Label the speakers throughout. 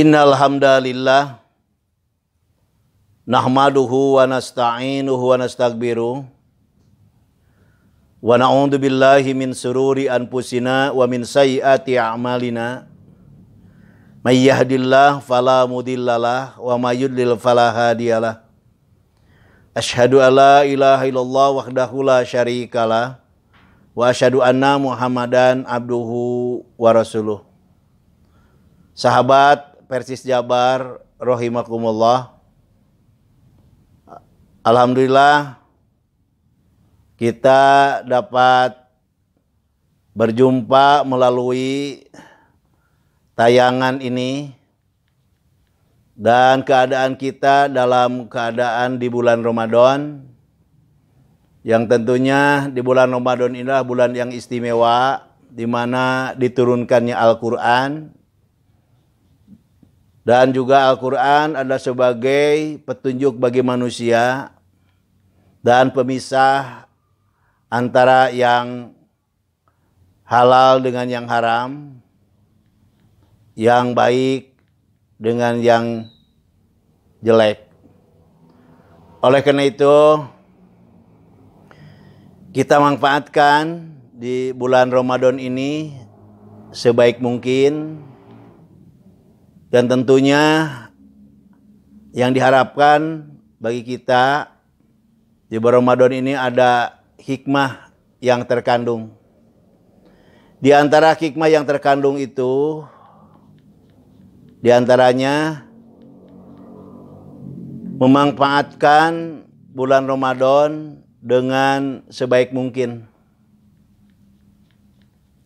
Speaker 1: Innal hamdalillah nahmaduhu wa nasta'inuhu wa nastaghfiru wa na'udzu billahi min sururi anfusina wa min sayyiati a'malina may yahdillah fala mudhillalah wa may yudlil fala hadiyalah asyhadu alla ilaha illallah wahdahu la syarikalah wa asyhadu anna muhammadan abduhu wa rasuluh sahabat Persis Jabar Rohimakumullah. Alhamdulillah kita dapat berjumpa melalui tayangan ini dan keadaan kita dalam keadaan di bulan Ramadan yang tentunya di bulan Ramadan inilah bulan yang istimewa di mana diturunkannya Al-Qur'an dan juga Al-Quran adalah sebagai petunjuk bagi manusia dan pemisah antara yang halal dengan yang haram, yang baik dengan yang jelek. Oleh karena itu, kita manfaatkan di bulan Ramadan ini sebaik mungkin dan tentunya yang diharapkan bagi kita di bulan Ramadan ini ada hikmah yang terkandung. Di antara hikmah yang terkandung itu di antaranya memanfaatkan bulan Ramadan dengan sebaik mungkin.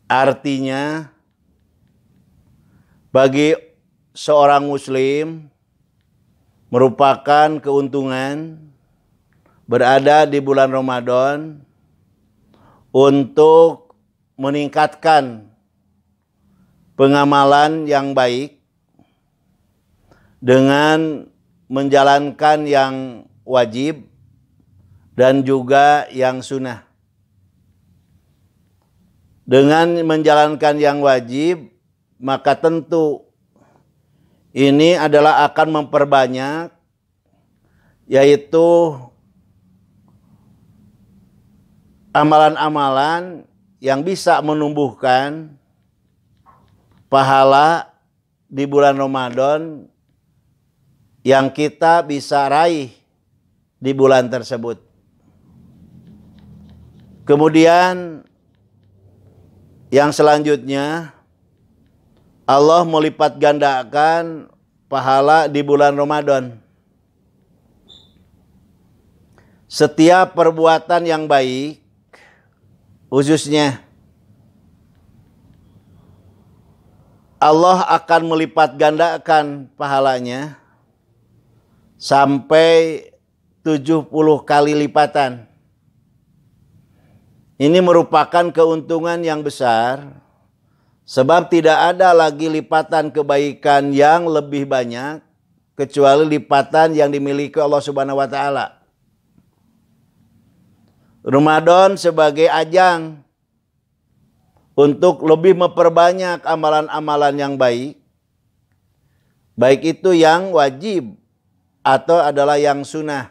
Speaker 1: Artinya bagi seorang muslim merupakan keuntungan berada di bulan Ramadan untuk meningkatkan pengamalan yang baik dengan menjalankan yang wajib dan juga yang sunnah. Dengan menjalankan yang wajib, maka tentu ini adalah akan memperbanyak yaitu amalan-amalan yang bisa menumbuhkan pahala di bulan Ramadan yang kita bisa raih di bulan tersebut. Kemudian yang selanjutnya Allah melipat gandakan pahala di bulan Ramadan. Setiap perbuatan yang baik, khususnya Allah akan melipat gandakan pahalanya sampai 70 kali lipatan. Ini merupakan keuntungan yang besar Sebab tidak ada lagi lipatan kebaikan yang lebih banyak kecuali lipatan yang dimiliki Allah Subhanahu wa taala. Ramadan sebagai ajang untuk lebih memperbanyak amalan-amalan yang baik. Baik itu yang wajib atau adalah yang sunnah.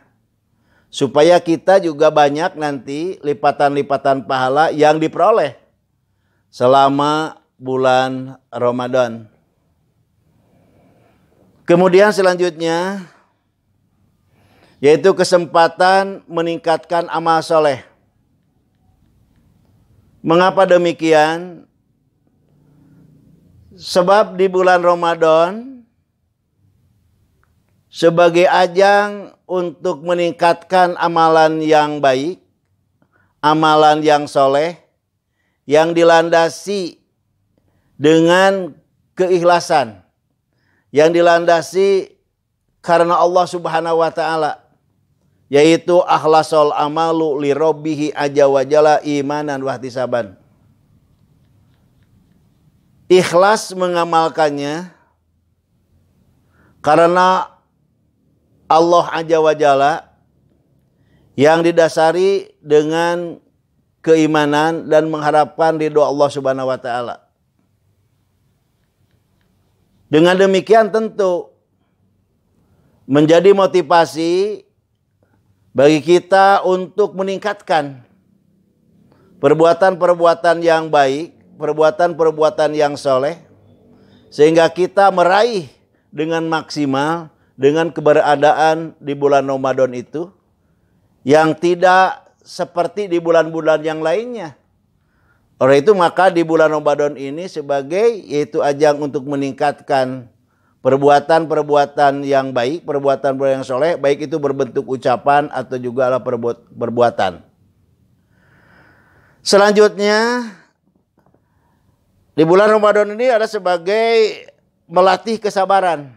Speaker 1: Supaya kita juga banyak nanti lipatan-lipatan pahala yang diperoleh selama bulan Ramadan. Kemudian selanjutnya yaitu kesempatan meningkatkan amal soleh. Mengapa demikian? Sebab di bulan Ramadan sebagai ajang untuk meningkatkan amalan yang baik, amalan yang soleh, yang dilandasi dengan keikhlasan yang dilandasi karena Allah Subhanahu wa taala yaitu akhlasol amalu li rabbihi aja wajala imanan wahtisaban ikhlas mengamalkannya karena Allah aja wajala yang didasari dengan keimanan dan mengharapkan ridho Allah Subhanahu wa taala dengan demikian tentu menjadi motivasi bagi kita untuk meningkatkan perbuatan-perbuatan yang baik, perbuatan-perbuatan yang soleh, sehingga kita meraih dengan maksimal dengan keberadaan di bulan Ramadan itu yang tidak seperti di bulan-bulan yang lainnya oleh itu maka di bulan Ramadan ini sebagai yaitu ajang untuk meningkatkan perbuatan-perbuatan yang baik, perbuatan-perbuatan yang soleh, baik itu berbentuk ucapan atau juga lah perbuatan. Selanjutnya, di bulan Ramadan ini ada sebagai melatih kesabaran.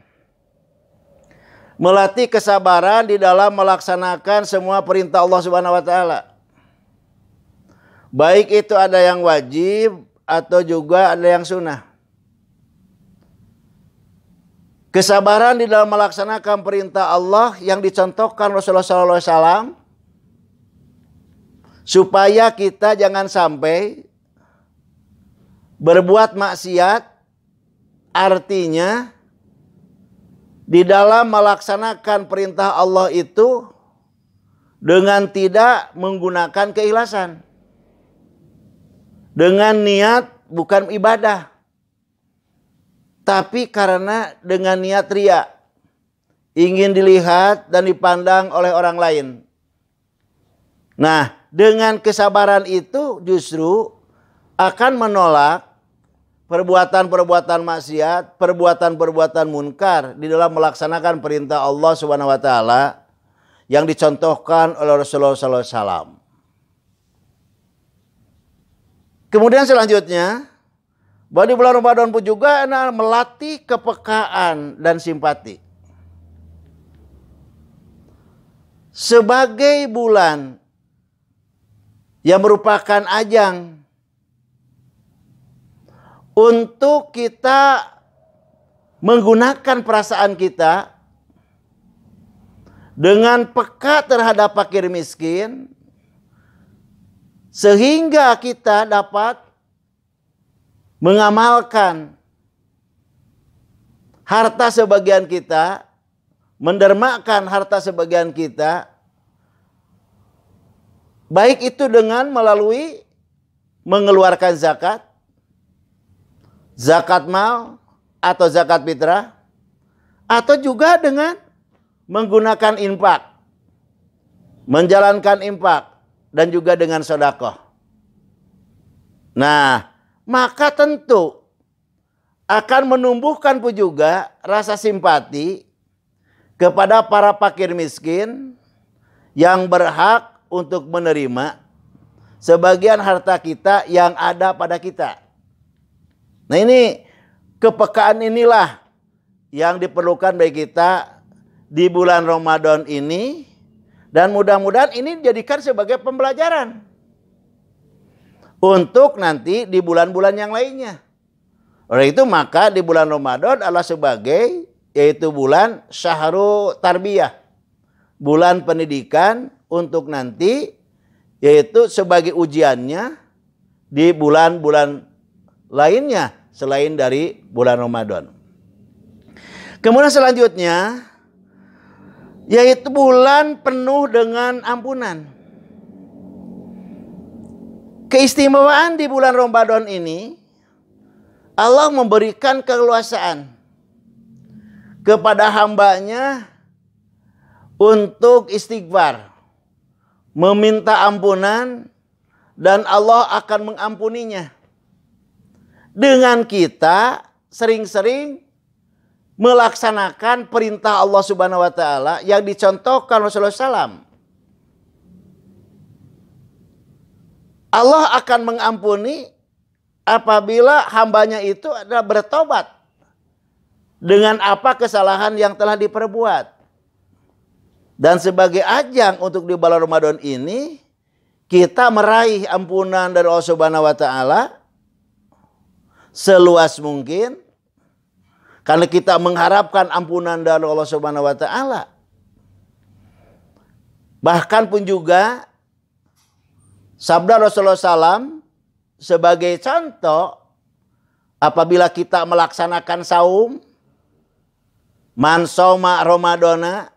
Speaker 1: Melatih kesabaran di dalam melaksanakan semua perintah Allah Subhanahu wa taala. Baik itu ada yang wajib atau juga ada yang sunnah. Kesabaran di dalam melaksanakan perintah Allah yang dicontohkan Rasulullah SAW supaya kita jangan sampai berbuat maksiat artinya di dalam melaksanakan perintah Allah itu dengan tidak menggunakan keikhlasan. Dengan niat bukan ibadah. Tapi karena dengan niat ria. Ingin dilihat dan dipandang oleh orang lain. Nah, dengan kesabaran itu justru akan menolak perbuatan-perbuatan maksiat, perbuatan-perbuatan munkar di dalam melaksanakan perintah Allah swt yang dicontohkan oleh Rasulullah sallallahu alaihi wasallam. Kemudian selanjutnya, bahwa di bulan Ramadan pun juga melatih kepekaan dan simpati. Sebagai bulan yang merupakan ajang untuk kita menggunakan perasaan kita dengan peka terhadap fakir miskin, sehingga kita dapat mengamalkan harta sebagian kita, mendermakan harta sebagian kita, baik itu dengan melalui mengeluarkan zakat, zakat mal atau zakat fitrah, atau juga dengan menggunakan impak, menjalankan impak, dan juga dengan sodako. Nah, maka tentu akan menumbuhkan pun juga rasa simpati kepada para pakir miskin yang berhak untuk menerima sebagian harta kita yang ada pada kita. Nah ini kepekaan inilah yang diperlukan bagi kita di bulan Ramadan ini dan mudah-mudahan ini dijadikan sebagai pembelajaran. Untuk nanti di bulan-bulan yang lainnya. Oleh itu maka di bulan Ramadan adalah sebagai yaitu bulan Syahrul tarbiyah. Bulan pendidikan untuk nanti yaitu sebagai ujiannya di bulan-bulan lainnya selain dari bulan Ramadan. Kemudian selanjutnya yaitu bulan penuh dengan ampunan. Keistimewaan di bulan Ramadan ini Allah memberikan keluasaan kepada hambanya untuk istighfar, meminta ampunan, dan Allah akan mengampuninya. Dengan kita sering-sering melaksanakan perintah Allah Subhanahu wa taala yang dicontohkan Rasulullah SAW. Allah akan mengampuni apabila hambanya itu adalah bertobat dengan apa kesalahan yang telah diperbuat. Dan sebagai ajang untuk di bulan Ramadan ini kita meraih ampunan dari Allah Subhanahu wa taala seluas mungkin karena kita mengharapkan ampunan dari Allah Subhanahu wa taala. Bahkan pun juga sabda Rasulullah SAW sebagai contoh apabila kita melaksanakan saum man soma romadona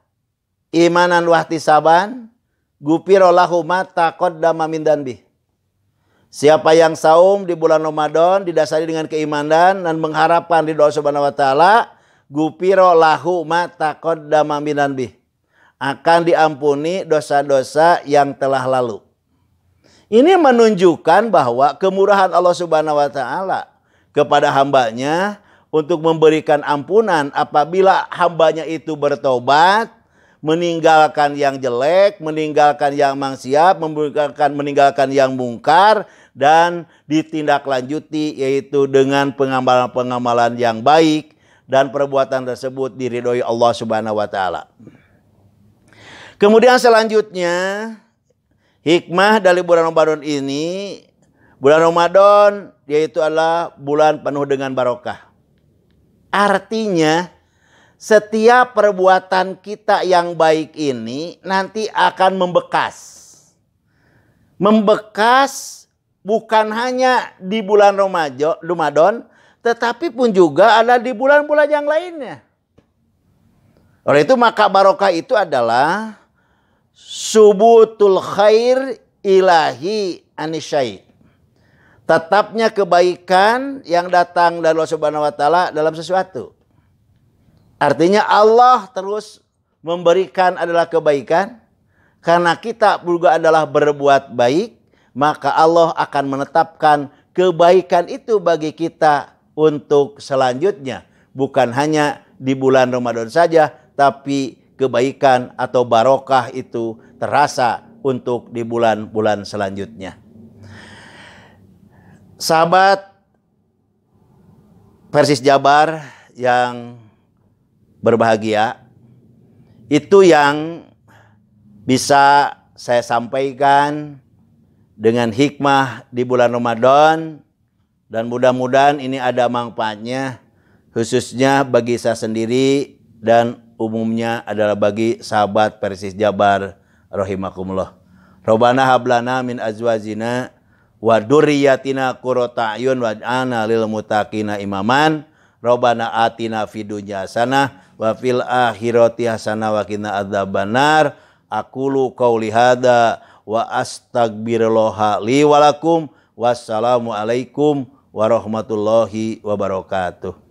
Speaker 1: imanan wahtisaban gupirolahu mata qaddama min danbih Siapa yang saum di bulan Ramadan didasari dengan keimanan dan mengharapkan di Dosa Subhanahu wa taala, gupiro lahu ma taqaddama bih. Akan diampuni dosa-dosa yang telah lalu. Ini menunjukkan bahwa kemurahan Allah Subhanahu wa taala kepada hambanya untuk memberikan ampunan apabila hambanya itu bertobat meninggalkan yang jelek, meninggalkan yang mangsiap, meninggalkan meninggalkan yang mungkar dan ditindaklanjuti yaitu dengan pengamalan-pengamalan yang baik dan perbuatan tersebut diridhoi Allah Subhanahu wa taala. Kemudian selanjutnya hikmah dari bulan Ramadan ini bulan Ramadan yaitu adalah bulan penuh dengan barokah. Artinya setiap perbuatan kita yang baik ini nanti akan membekas. Membekas bukan hanya di bulan Ramadan, tetapi pun juga ada di bulan-bulan yang lainnya. Oleh itu maka barokah itu adalah subutul khair ilahi anisyai. Tetapnya kebaikan yang datang dari Allah Subhanahu wa taala dalam sesuatu. Artinya Allah terus memberikan adalah kebaikan. Karena kita juga adalah berbuat baik, maka Allah akan menetapkan kebaikan itu bagi kita untuk selanjutnya. Bukan hanya di bulan Ramadan saja, tapi kebaikan atau barokah itu terasa untuk di bulan-bulan selanjutnya. Sahabat Persis Jabar yang berbahagia itu yang bisa saya sampaikan dengan hikmah di bulan Ramadan dan mudah-mudahan ini ada manfaatnya khususnya bagi saya sendiri dan umumnya adalah bagi sahabat Persis Jabar rahimakumullah. Robana hablana min azwajina wa durriyatina qurrata ayun waj'alna lil mutaqina imaman. Robana atina fidunya dunya cadre Bafil ahirroti Hasana waki ada banaar Akulu kau lihada waastag bir lohali walakum Wassalamualaikum warahmatullahi wabarakatuh.